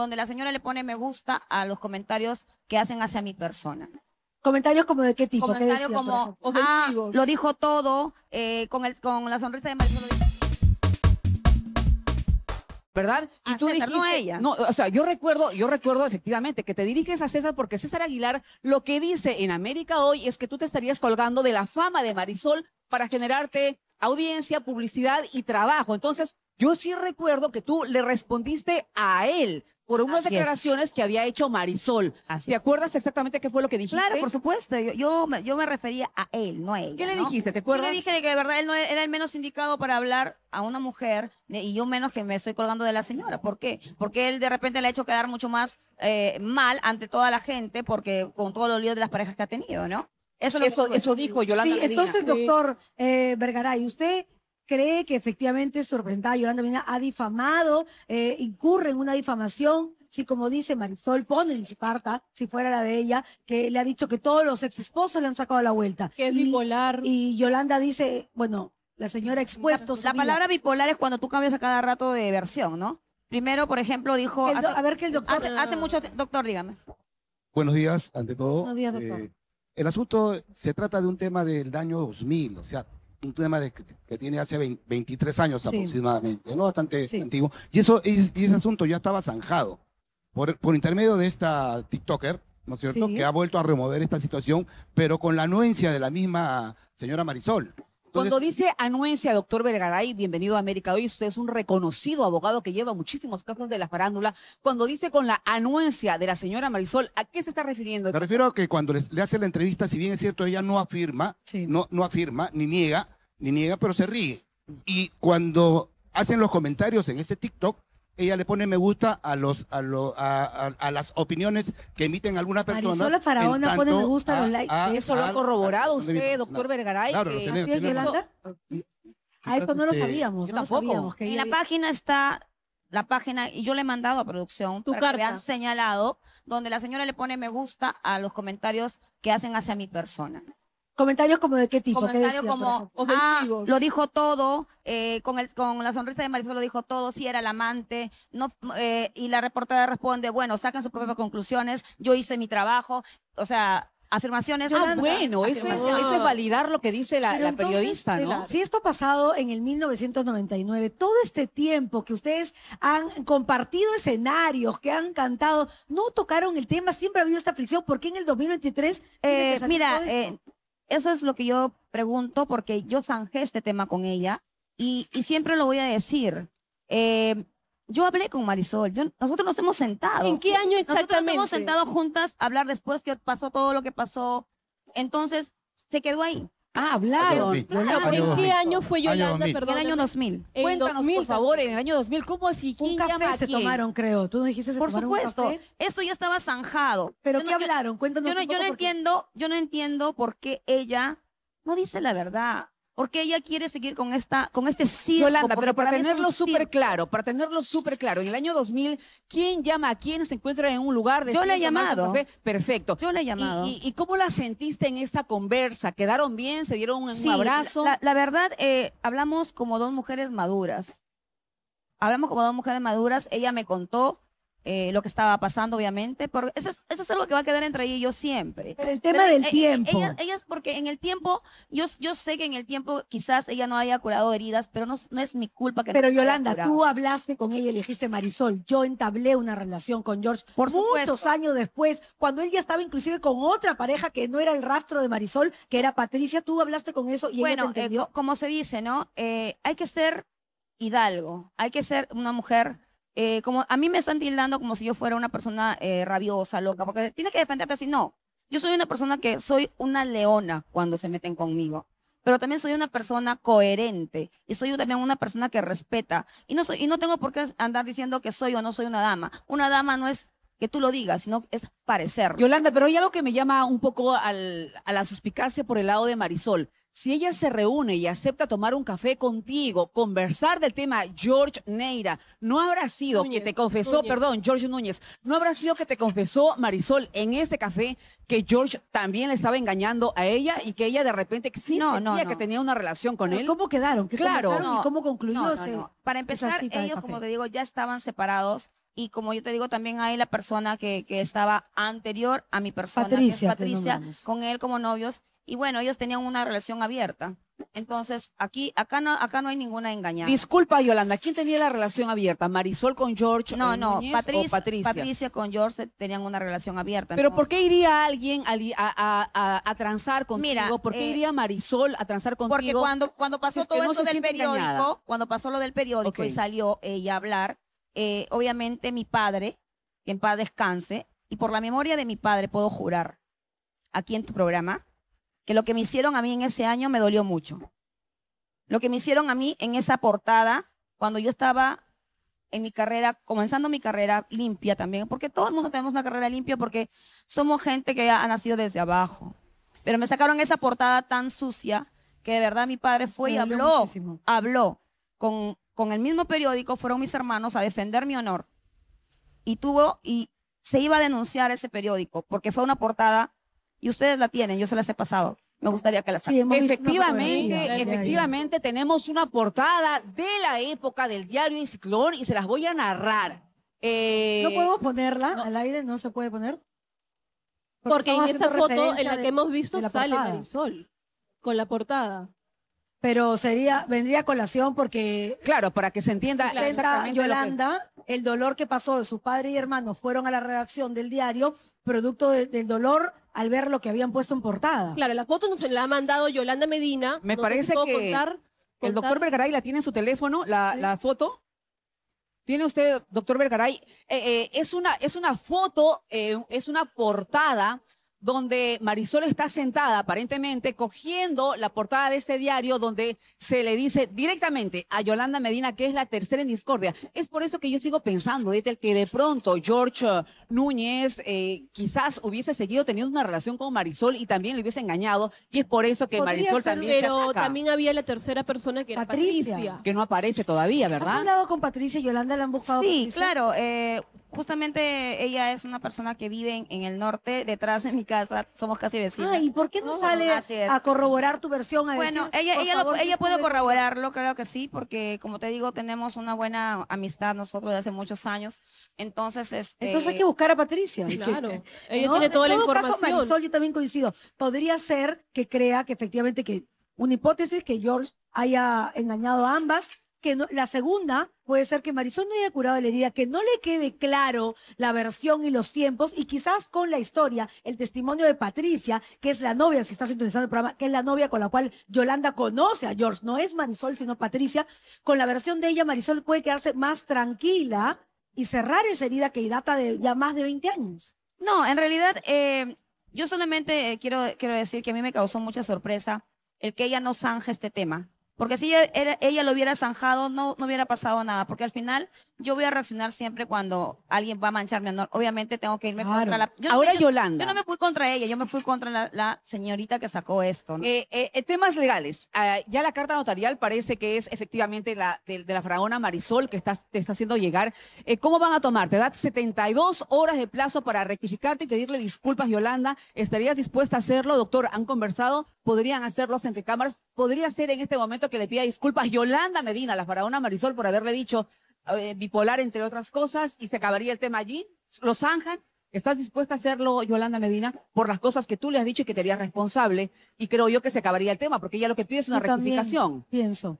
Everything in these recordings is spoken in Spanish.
donde la señora le pone me gusta a los comentarios que hacen hacia mi persona. ¿Comentarios como de qué tipo? Comentarios como, ah, lo dijo todo, eh, con, el, con la sonrisa de Marisol. ¿Verdad? Y tú dijiste, no a ella. No, o sea, yo recuerdo, yo recuerdo efectivamente que te diriges a César porque César Aguilar lo que dice en América hoy es que tú te estarías colgando de la fama de Marisol para generarte audiencia, publicidad y trabajo. Entonces, yo sí recuerdo que tú le respondiste a él por unas declaraciones que había hecho Marisol. ¿Te acuerdas exactamente qué fue lo que dijiste? Claro, por supuesto. Yo, yo, me, refería a él, no a ella. ¿Qué le dijiste? ¿Te acuerdas? Yo le dije que de verdad él no e, era el menos indicado para hablar a una mujer y yo menos que me estoy colgando de la señora. ¿Por qué? Porque él de repente le ha hecho quedar mucho más eh, mal ante toda la gente porque con todos los líos de las parejas que ha tenido, ¿no? Eso, eso, dijo Yolanda. Sí, entonces, doctor Vergara, eh, Vergaray, usted cree que efectivamente sorprendida, Yolanda Medina ha difamado, eh, incurre en una difamación si sí, como dice Marisol, pone en su carta, si fuera la de ella, que le ha dicho que todos los ex esposos le han sacado la vuelta. Que es bipolar. Y Yolanda dice, bueno, la señora expuesto. La, palabra bipolar es cuando tú cambias a cada rato de versión, ¿no? Primero, por ejemplo, dijo... a ver qué el doctor... Hace, mucho... Doctor, dígame. Buenos días, ante todo. Buenos días, doctor. Eh, el asunto se trata de un tema del daño 2000, o sea, un tema que tiene hace 23 años aproximadamente, ¿no? Bastante antiguo. Y, eso, y, ese asunto ya estaba zanjado por, por intermedio de esta TikToker, ¿no es cierto?, que ha vuelto a remover esta situación, pero con la anuencia de la misma señora Marisol. Cuando dice anuencia, doctor Vergaray, bienvenido a América Hoy, usted es un reconocido abogado que lleva muchísimos casos de la farándula. Cuando dice con la anuencia de la señora Marisol, ¿a qué se está refiriendo? Me refiero a que cuando le hace la entrevista, si bien es cierto, ella no afirma, no, no afirma, ni niega, ni niega, pero se ríe. Y cuando hacen los comentarios en ese TikTok, ella le pone me gusta a los a, lo, a, a, las opiniones que emiten algunas personas. Marisol Faraona pone me gusta a los likes. Eso lo ha corroborado usted, doctor Vergaray. Claro, es, Yolanda? esto no lo sabíamos. no tampoco. Sabíamos en la página está la página y yo le he mandado a producción para que me han señalado donde la señora le pone me gusta a los comentarios que hacen hacia mi persona. Comentarios como de qué tipo. Comentarios como, ah, lo dijo todo, eh, con, el, con la sonrisa de Marisol lo dijo todo, si era el amante, eh, y la reportera responde, bueno, sacan sus propias conclusiones, yo hice mi trabajo, o sea, afirmaciones. Ah, bueno, eso es, validar lo que dice la, periodista, ¿no? Si esto ha pasado en el 1999, todo este tiempo que ustedes han compartido escenarios, que han cantado, no tocaron el tema, siempre ha habido esta fricción, ¿por qué en el 2023? Eh, mira, eso es lo que yo pregunto porque yo zanjé este tema con ella y, siempre lo voy a decir. Eh, yo hablé con Marisol, nosotros nos hemos sentado. ¿En qué año exactamente? Nosotros nos hemos sentado juntas a hablar después que pasó todo lo que pasó. Entonces, se quedó ahí. Ah, hablaron. ¿En qué año fue Yolanda, perdón? En el año 2000. Cuéntanos, por favor, en el año 2000, ¿cómo así? ¿Quién café se tomaron, creo. Tú no dijiste se Por supuesto, esto ya estaba zanjado. ¿Pero qué hablaron? Cuéntanos yo no, yo no entiendo, yo no entiendo por qué ella no dice la verdad porque ella quiere seguir con esta con este circo. Yolanda, pero para, tenerlo súper claro, para tenerlo súper claro, en el año 2000, ¿quién llama a quién se encuentra en un lugar de Yo le he llamado. Perfecto. Yo le he llamado. ¿Y, cómo la sentiste en esta conversa? ¿Quedaron bien? ¿Se dieron un, abrazo? La, la verdad, eh, hablamos como dos mujeres maduras. Hablamos como dos mujeres maduras. Ella me contó eh, lo que estaba pasando, obviamente, eso es, eso es algo que va a quedar entre ella y yo siempre. Pero el tema del tiempo. Ella es porque en el tiempo, yo, yo sé que en el tiempo quizás ella no haya curado heridas, pero no, no es mi culpa que Pero Yolanda, tú hablaste con ella y dijiste Marisol, yo entablé una relación con George Por muchos años después, cuando él ya estaba inclusive con otra pareja que no era el rastro de Marisol, que era Patricia, tú hablaste con eso y bueno, eh, entendió. como se dice, ¿no? Eh, hay que ser hidalgo, hay que ser una mujer eh, como a mí me están tildando como si yo fuera una persona eh, rabiosa, loca, porque tiene que defenderte así. No, yo soy una persona que soy una leona cuando se meten conmigo, pero también soy una persona coherente y soy también una persona que respeta. Y no, y no tengo por qué andar diciendo que soy o no soy una dama. Una dama no es que tú lo digas, sino es parecer. Yolanda, pero hay algo que me llama un poco a la suspicacia por el lado de Marisol. Si ella se reúne y acepta tomar un café contigo, conversar del tema George Neira, no habrá sido que te confesó, perdón, George Núñez, no habrá sido que te confesó Marisol en ese café que George también le estaba engañando a ella y que ella de repente sí no, no, que tenía una relación con él. ¿Cómo quedaron? claro. ¿Cómo concluyó? Para empezar, ellos, como te digo, ya estaban separados y como yo te digo, también hay la persona que, estaba anterior a mi persona, Patricia, con él como novios. Y bueno, ellos tenían una relación abierta. Entonces, aquí, acá no, acá no hay ninguna engañada. Disculpa, Yolanda, ¿quién tenía la relación abierta? ¿Marisol con George? No, no, Patricia, Patricia, con George tenían una relación abierta. Pero ¿por qué iría alguien a, a, a, transar contigo? Mira, ¿Por qué eh, iría Marisol a transar contigo? Porque cuando, cuando pasó todo eso del periódico, cuando pasó lo del periódico y salió ella a hablar, eh, obviamente mi padre, que en paz descanse, y por la memoria de mi padre puedo jurar aquí en tu programa, que lo que me hicieron a mí en ese año me dolió mucho. Lo que me hicieron a mí en esa portada, cuando yo estaba en mi carrera, comenzando mi carrera limpia también, porque todo el mundo tenemos una carrera limpia porque somos gente que ha nacido desde abajo. Pero me sacaron esa portada tan sucia que de verdad mi padre fue y habló, habló con, con el mismo periódico, fueron mis hermanos a defender mi honor. Y tuvo, y se iba a denunciar ese periódico porque fue una portada y ustedes la tienen, yo se las he pasado. Me gustaría que la sí, Efectivamente, efectivamente tenemos una portada de la época del diario El y se las voy a narrar. Eh, ¿No podemos ponerla al aire? ¿No se puede poner? Porque, en esa foto en la que hemos visto sale Marisol con la portada pero sería vendría a colación porque claro para que se entienda exactamente Yolanda el dolor que pasó de su padre y hermano fueron a la redacción del diario producto del dolor al ver lo que habían puesto en portada. Claro, la foto nos la ha mandado Yolanda Medina. Me parece que el doctor Vergaray la tiene en su teléfono, la, foto. Tiene usted, doctor Vergaray. Eh, eh, es, una, es una foto, eh, es una portada donde Marisol está sentada aparentemente cogiendo la portada de este diario donde se le dice directamente a Yolanda Medina que es la tercera en discordia. Es por eso que yo sigo pensando, el que de pronto George eh, Núñez eh, quizás hubiese seguido teniendo una relación con Marisol y también le hubiese engañado y es por eso que Marisol también Pero también había la tercera persona que era Que no aparece todavía, ¿verdad? ¿Has hablado con Patricia y Yolanda? ¿La han buscado? Sí, claro. Eh, justamente ella es una persona que vive en, el norte, detrás de mi casa, somos casi vecinos. ¿y por qué no oh, sale a corroborar tu versión? bueno, ella, ella, ella puede corroborarlo, claro que sí, porque como te digo, tenemos una buena amistad nosotros de hace muchos años. Entonces, este... Entonces hay que buscar a Patricia. Claro, ella tiene toda en todo Caso, yo también coincido. Podría ser que crea que efectivamente que una hipótesis que George haya engañado a ambas, que la segunda puede ser que Marisol no haya curado la herida, que no le quede claro la versión y los tiempos y quizás con la historia, el testimonio de Patricia, que es la novia, si está sintonizando el programa, que es la novia con la cual Yolanda conoce a George, no es Marisol sino Patricia, con la versión de ella Marisol puede quedarse más tranquila y cerrar esa herida que data de ya más de 20 años. No, en realidad eh, yo solamente eh, quiero, quiero decir que a mí me causó mucha sorpresa el que ella no zanja este tema porque si ella, lo hubiera zanjado, no, no hubiera pasado nada, porque al final yo voy a reaccionar siempre cuando alguien va a manchar mi honor. Obviamente tengo que irme contra la... Ahora Yolanda. Yo no me fui contra ella, yo me fui contra la, señorita que sacó esto. Eh, eh, eh, temas legales. Ah, ya la carta notarial parece que es efectivamente la de, la faraona Marisol que te está haciendo llegar. ¿Cómo van a tomar? Te da 72 horas de plazo para rectificarte y pedirle disculpas, Yolanda. ¿Estarías dispuesta a hacerlo? Doctor, ¿han conversado? ¿Podrían hacerlos entre cámaras? ¿Podría ser en este momento que le pida disculpas Yolanda Medina, la faraona Marisol, por haberle dicho eh, bipolar, entre otras cosas, y se acabaría el tema allí, lo zanjan. ¿Estás dispuesta a hacerlo, Yolanda Medina, por las cosas que tú le has dicho y que te harías responsable? Y creo yo que se acabaría el tema, porque ella lo que pide es una rectificación. Pienso.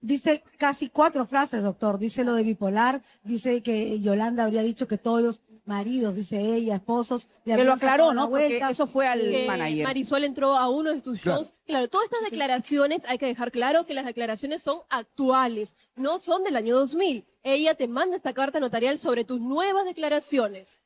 Dice casi cuatro frases, doctor. Dice lo de bipolar, dice que Yolanda habría dicho que todos los maridos, dice ella, esposos. Le lo aclaró, ¿no? eso fue al eh, manager. Marisol entró a uno de tus shows. Claro. todas estas declaraciones, hay que dejar claro que las declaraciones son actuales, no son del año 2000. Ella te manda esta carta notarial sobre tus nuevas declaraciones.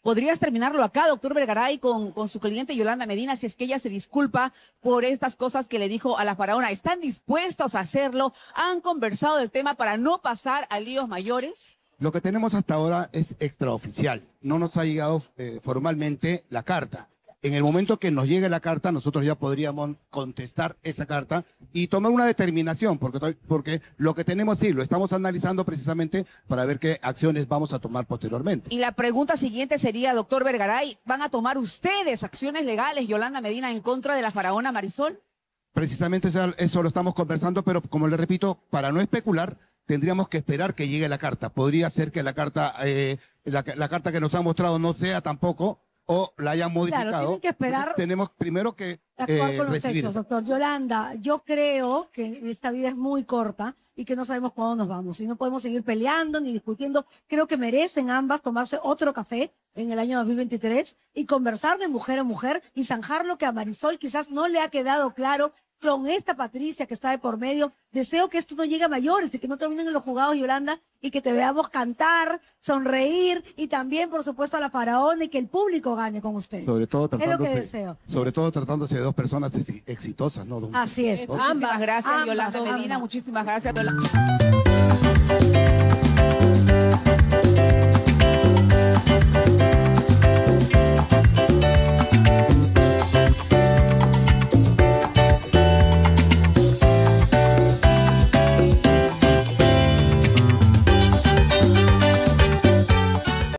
Podrías terminarlo acá, doctor Bergaray, con, con, su cliente Yolanda Medina, si es que ella se disculpa por estas cosas que le dijo a la faraona. ¿Están dispuestos a hacerlo? ¿Han conversado del tema para no pasar a líos mayores? Lo que tenemos hasta ahora es extraoficial. No nos ha llegado eh, formalmente la carta. En el momento que nos llegue la carta, nosotros ya podríamos contestar esa carta y tomar una determinación, porque, lo que tenemos sí, lo estamos analizando precisamente para ver qué acciones vamos a tomar posteriormente. Y la pregunta siguiente sería, doctor Vergaray, ¿van a tomar ustedes acciones legales, Yolanda Medina, en contra de la faraona Marisol? Precisamente eso lo estamos conversando, pero como le repito, para no especular, tendríamos que esperar que llegue la carta. Podría ser que la carta, eh, la, carta que nos han mostrado no sea tampoco o la hayan modificado. Claro, tienen que esperar. Tenemos primero que eh, con los hechos, doctor Yolanda. Yo creo que esta vida es muy corta y que no sabemos cuándo nos vamos y no podemos seguir peleando ni discutiendo. Creo que merecen ambas tomarse otro café en el año 2023 y conversar de mujer a mujer y zanjar lo que a Marisol quizás no le ha quedado claro con esta Patricia que está de por medio. Deseo que esto no llegue a mayores y que no terminen los jugados, Yolanda, y que te veamos cantar, sonreír y también, por supuesto, a la faraona y que el público gane con usted. Sobre todo tratándose, es lo que deseo. Sobre todo tratándose de dos personas exitosas, ¿no? Así es. Ambas, gracias, Yolanda Medina. Muchísimas gracias, Yolanda.